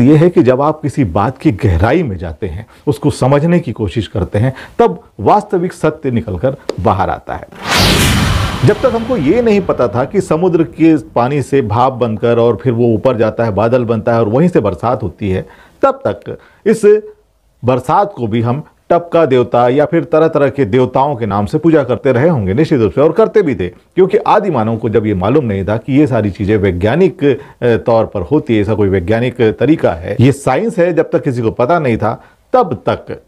यह है कि जब आप किसी बात की गहराई में जाते हैं उसको समझने की कोशिश करते हैं तब वास्तविक सत्य निकलकर बाहर आता है जब तक हमको ये नहीं पता था कि समुद्र के पानी से भाप बनकर और फिर वो ऊपर जाता है बादल बनता है और वहीं से बरसात होती है तब तक इस बरसात को भी हम टपका देवता या फिर तरह तरह के देवताओं के नाम से पूजा करते रहे होंगे निश्चित रूप से और करते भी थे क्योंकि आदि मानव को जब ये मालूम नहीं था कि ये सारी चीज़ें वैज्ञानिक तौर पर होती है ऐसा कोई वैज्ञानिक तरीका है ये साइंस है जब तक किसी को पता नहीं था तब तक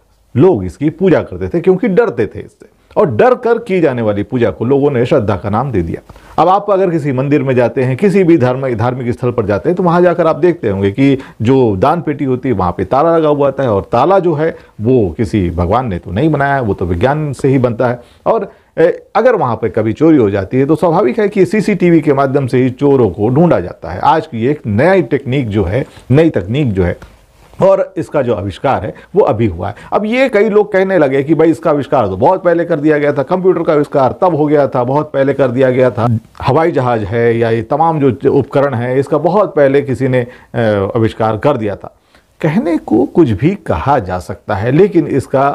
लोग इसकी पूजा करते थे क्योंकि डरते थे इससे और डर कर की जाने वाली पूजा को लोगों ने श्रद्धा का नाम दे दिया अब आप अगर किसी मंदिर में जाते हैं किसी भी धर्म धार्मिक स्थल पर जाते हैं तो वहाँ जाकर आप देखते होंगे कि जो दान पेटी होती है वहाँ पे ताला लगा हुआ होता है और ताला जो है वो किसी भगवान ने तो नहीं बनाया है वो तो विज्ञान से ही बनता है और अगर वहाँ पर कभी चोरी हो जाती है तो स्वाभाविक है कि सी के माध्यम से ही चोरों को ढूंढा जाता है आज की एक नया टेक्निक जो है नई तकनीक जो है और इसका जो आविष्कार है वो अभी हुआ है अब ये कई लोग कहने लगे कि भाई इसका आविष्कार तो बहुत पहले कर दिया गया था कंप्यूटर का आविष्कार तब हो गया था बहुत पहले कर दिया गया था हवाई जहाज है या ये तमाम जो उपकरण है इसका बहुत पहले किसी ने आविष्कार कर दिया था कहने को कुछ भी कहा जा सकता है लेकिन इसका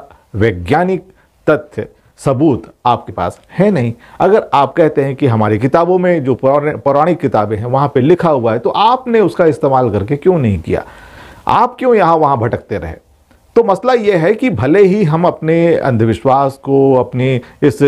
वैज्ञानिक तथ्य सबूत आपके पास है नहीं अगर आप कहते हैं कि हमारी किताबों में जो पौराणिक किताबें हैं वहाँ पे लिखा हुआ है तो आपने उसका इस्तेमाल करके क्यों नहीं किया आप क्यों यहाँ वहाँ भटकते रहे तो मसला यह है कि भले ही हम अपने अंधविश्वास को अपने इस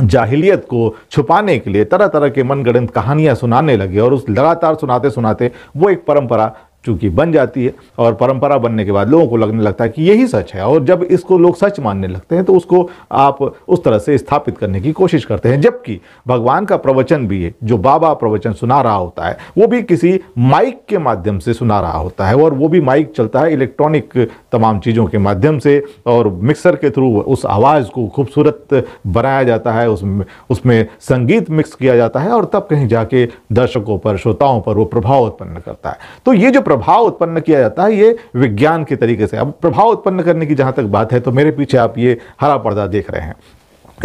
जाहिलियत को छुपाने के लिए तरह तरह के मनगढ़ंत कहानियां सुनाने लगे और उस लगातार सुनाते सुनाते वो एक परंपरा चूंकि बन जाती है और परंपरा बनने के बाद लोगों को लगने लगता है कि यही सच है और जब इसको लोग सच मानने लगते हैं तो उसको आप उस तरह से स्थापित करने की कोशिश करते हैं जबकि भगवान का प्रवचन भी है जो बाबा प्रवचन सुना रहा होता है वो भी किसी माइक के माध्यम से सुना रहा होता है और वो भी माइक चलता है इलेक्ट्रॉनिक तमाम चीज़ों के माध्यम से और मिक्सर के थ्रू उस आवाज़ को खूबसूरत बनाया जाता है उसमें उसमें संगीत मिक्स किया जाता है और तब कहीं जाके दर्शकों पर श्रोताओं पर वो प्रभाव उत्पन्न करता है तो ये जो प्रभाव उत्पन्न किया जाता है ये विज्ञान के तरीके से अब प्रभाव उत्पन्न करने की जहाँ तक बात है तो मेरे पीछे आप ये हरा पर्दा देख रहे हैं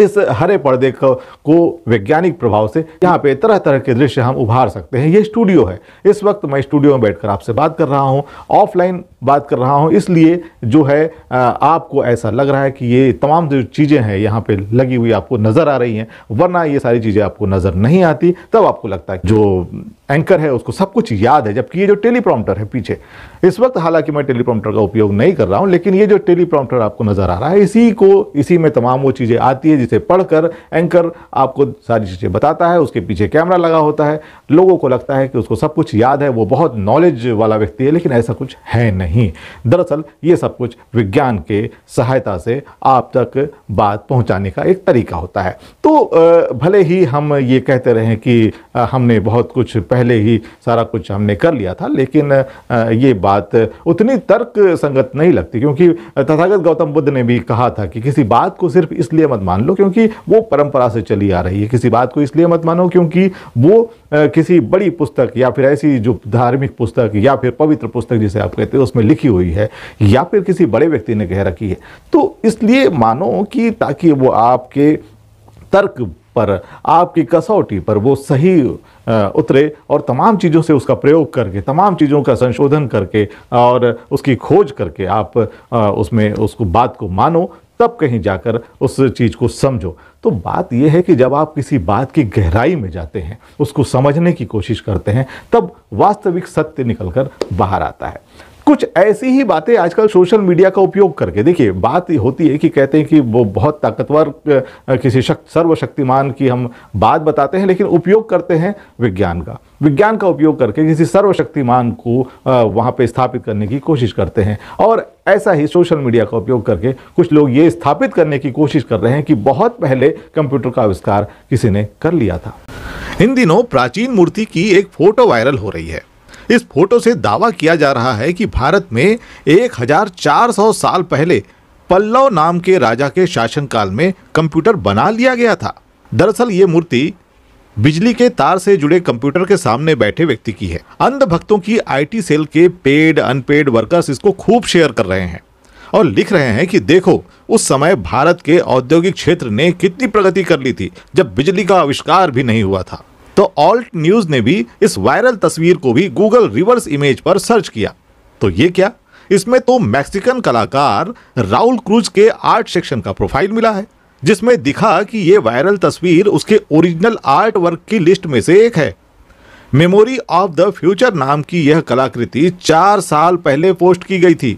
इस हरे पर्दे को, को वैज्ञानिक प्रभाव से यहाँ पे तरह तरह के दृश्य हम उभार सकते हैं ये स्टूडियो है इस वक्त मैं स्टूडियो में बैठकर आपसे बात कर रहा हूँ ऑफलाइन बात कर रहा हूँ इसलिए जो है आपको ऐसा लग रहा है कि ये तमाम जो चीज़ें हैं यहाँ पे लगी हुई आपको नज़र आ रही हैं वरना ये सारी चीज़ें आपको नज़र नहीं आती तब आपको लगता है जो एंकर है उसको सब कुछ याद है जबकि ये जो टेलीप्रॉम्प्टर है पीछे इस वक्त हालांकि मैं टेलीप्रॉम्प्टर का उपयोग नहीं कर रहा हूँ लेकिन ये जो टेलीप्रॉम्प्टर आपको नज़र आ रहा है इसी को इसी में तमाम वो चीज़ें आती है जिसे पढ़कर एंकर आपको सारी चीज़ें बताता है उसके पीछे कैमरा लगा होता है लोगों को लगता है कि उसको सब कुछ याद है वो बहुत नॉलेज वाला व्यक्ति है लेकिन ऐसा कुछ है नहीं नहीं दरअसल ये सब कुछ विज्ञान के सहायता से आप तक बात पहुंचाने का एक तरीका होता है तो भले ही हम ये कहते रहें कि हमने बहुत कुछ पहले ही सारा कुछ हमने कर लिया था लेकिन ये बात उतनी तर्क संगत नहीं लगती क्योंकि तथागत गौतम बुद्ध ने भी कहा था कि किसी बात को सिर्फ इसलिए मत मान लो क्योंकि वो परंपरा से चली आ रही है किसी बात को इसलिए मत मानो क्योंकि वो किसी बड़ी पुस्तक या फिर ऐसी जो धार्मिक पुस्तक या फिर पवित्र पुस्तक जिसे आप कहते हैं उसमें उसमें लिखी हुई है या फिर किसी बड़े व्यक्ति ने कह रखी है तो इसलिए मानो कि ताकि वो आपके तर्क पर आपकी कसौटी पर वो सही उतरे और तमाम चीज़ों से उसका प्रयोग करके तमाम चीज़ों का संशोधन करके और उसकी खोज करके आप उसमें उसको बात को मानो तब कहीं जाकर उस चीज़ को समझो तो बात यह है कि जब आप किसी बात की गहराई में जाते हैं उसको समझने की कोशिश करते हैं तब वास्तविक सत्य निकलकर बाहर आता है कुछ ऐसी ही बातें आजकल सोशल मीडिया का उपयोग करके देखिए बात होती है कि कहते हैं कि वो बहुत ताकतवर किसी शक्त सर्वशक्तिमान की हम बात बताते हैं लेकिन उपयोग करते हैं विज्ञान का विज्ञान का उपयोग करके किसी सर्वशक्तिमान को वहाँ पे स्थापित करने की कोशिश करते हैं और ऐसा ही सोशल मीडिया का उपयोग करके कुछ लोग ये स्थापित करने की कोशिश कर रहे हैं कि बहुत पहले कंप्यूटर का आविष्कार किसी ने कर लिया था इन दिनों प्राचीन मूर्ति की एक फोटो वायरल हो रही है इस फोटो से दावा किया जा रहा है कि भारत में 1400 साल पहले पल्लव नाम के राजा के शासनकाल में कंप्यूटर बना लिया गया था दरअसल ये मूर्ति बिजली के तार से जुड़े कंप्यूटर के सामने बैठे व्यक्ति की है अंध भक्तों की आईटी सेल के पेड अनपेड वर्कर्स इसको खूब शेयर कर रहे हैं और लिख रहे हैं कि देखो उस समय भारत के औद्योगिक क्षेत्र ने कितनी प्रगति कर ली थी जब बिजली का आविष्कार भी नहीं हुआ था तो ऑल्ट न्यूज ने भी इस वायरल तस्वीर को भी गूगल रिवर्स इमेज पर सर्च किया तो ये क्या इसमें तो मैक्सिकन कलाकार राहुल क्रूज के आर्ट सेक्शन का प्रोफाइल मिला है जिसमें दिखा कि यह वायरल तस्वीर उसके ओरिजिनल आर्ट वर्क की लिस्ट में से एक है मेमोरी ऑफ द फ्यूचर नाम की यह कलाकृति चार साल पहले पोस्ट की गई थी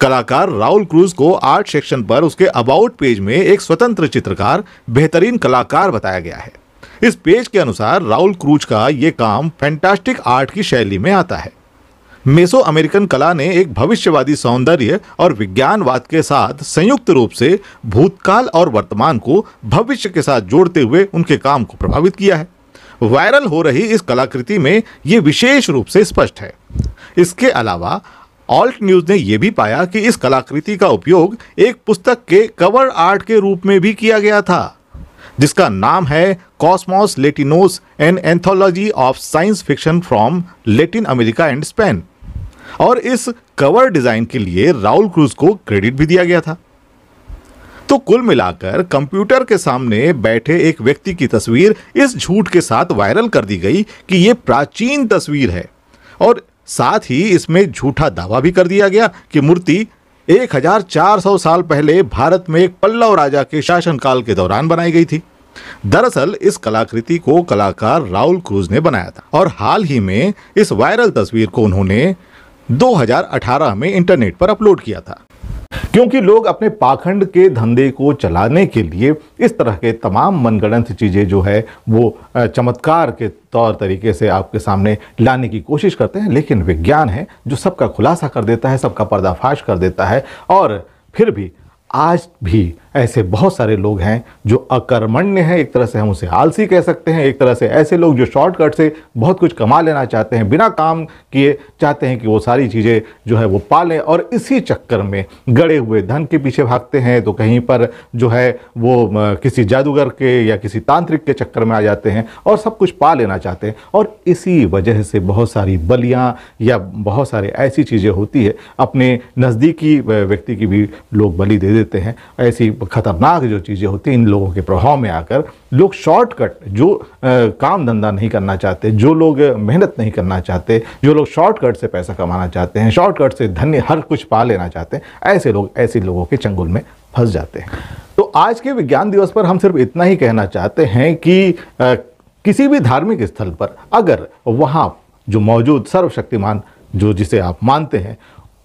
कलाकार राहुल क्रूज को आर्ट सेक्शन पर उसके अबाउट पेज में एक स्वतंत्र चित्रकार बेहतरीन कलाकार बताया गया है इस पेज के अनुसार राहुल क्रूज का ये काम फैंटास्टिक आर्ट की शैली में आता है मेसो अमेरिकन कला ने एक भविष्यवादी सौंदर्य और विज्ञानवाद के साथ संयुक्त रूप से भूतकाल और वर्तमान को भविष्य के साथ जोड़ते हुए उनके काम को प्रभावित किया है वायरल हो रही इस कलाकृति में ये विशेष रूप से स्पष्ट है इसके अलावा ऑल्ट न्यूज ने यह भी पाया कि इस कलाकृति का उपयोग एक पुस्तक के कवर आर्ट के रूप में भी किया गया था जिसका नाम है Cosmos Latinos an anthology of science fiction from Latin America and Spain और इस कवर डिज़ाइन के लिए राहुल क्रूज को क्रेडिट भी दिया गया था तो कुल मिलाकर कंप्यूटर के सामने बैठे एक व्यक्ति की तस्वीर इस झूठ के साथ वायरल कर दी गई कि यह प्राचीन तस्वीर है और साथ ही इसमें झूठा दावा भी कर दिया गया कि मूर्ति 1400 साल पहले भारत में एक पल्लव राजा के शासनकाल के दौरान बनाई गई थी दरअसल इस कलाकृति को कलाकार राहुल क्रूज ने बनाया था और हाल ही में इस वायरल तस्वीर को उन्होंने 2018 में इंटरनेट पर अपलोड किया था क्योंकि लोग अपने पाखंड के धंधे को चलाने के लिए इस तरह के तमाम मनगढ़ंत चीज़ें जो है वो चमत्कार के तौर तरीके से आपके सामने लाने की कोशिश करते हैं लेकिन विज्ञान है जो सबका खुलासा कर देता है सबका पर्दाफाश कर देता है और फिर भी आज भी ऐसे बहुत सारे लोग हैं जो अकर्मण्य हैं एक तरह से हम उसे आलसी कह सकते हैं एक तरह से ऐसे लोग जो शॉर्टकट से बहुत कुछ कमा लेना चाहते हैं बिना काम किए चाहते हैं कि वो सारी चीज़ें जो है वो पालें और इसी चक्कर में गड़े हुए धन के पीछे भागते हैं तो कहीं पर जो है वो किसी जादूगर के या किसी तांत्रिक के चक्कर में आ जाते हैं और सब कुछ पा लेना चाहते हैं और इसी वजह से बहुत सारी बलियाँ या बहुत सारे ऐसी चीज़ें होती है अपने नज़दीकी व्यक्ति की भी लोग बलि दे देते हैं ऐसी खतरनाक जो चीज़ें होती हैं इन लोगों के प्रभाव में आकर लोग शॉर्टकट जो आ, काम धंधा नहीं करना चाहते जो लोग मेहनत नहीं करना चाहते जो लोग शॉर्टकट से पैसा कमाना चाहते हैं शॉर्टकट से धन्य हर कुछ पा लेना चाहते हैं ऐसे लोग ऐसे लोगों के चंगुल में फंस जाते हैं तो आज के विज्ञान दिवस पर हम सिर्फ इतना ही कहना चाहते हैं कि आ, किसी भी धार्मिक स्थल पर अगर वहाँ जो मौजूद सर्वशक्तिमान जो जिसे आप मानते हैं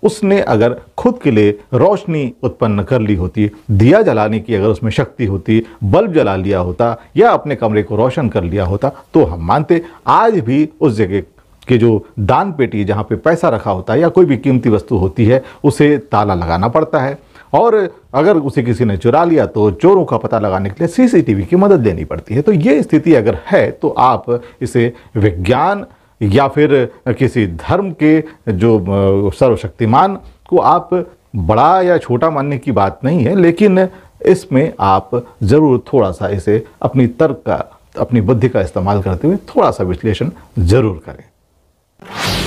उसने अगर खुद के लिए रोशनी उत्पन्न कर ली होती दिया जलाने की अगर उसमें शक्ति होती बल्ब जला लिया होता या अपने कमरे को रोशन कर लिया होता तो हम मानते आज भी उस जगह के जो दान पेटी जहाँ पे पैसा रखा होता है या कोई भी कीमती वस्तु होती है उसे ताला लगाना पड़ता है और अगर उसे किसी ने चुरा लिया तो चोरों का पता लगाने के लिए सीसीटीवी की मदद लेनी पड़ती है तो ये स्थिति अगर है तो आप इसे विज्ञान या फिर किसी धर्म के जो सर्वशक्तिमान को आप बड़ा या छोटा मानने की बात नहीं है लेकिन इसमें आप ज़रूर थोड़ा सा इसे अपनी तर्क का अपनी बुद्धि का इस्तेमाल करते हुए थोड़ा सा विश्लेषण ज़रूर करें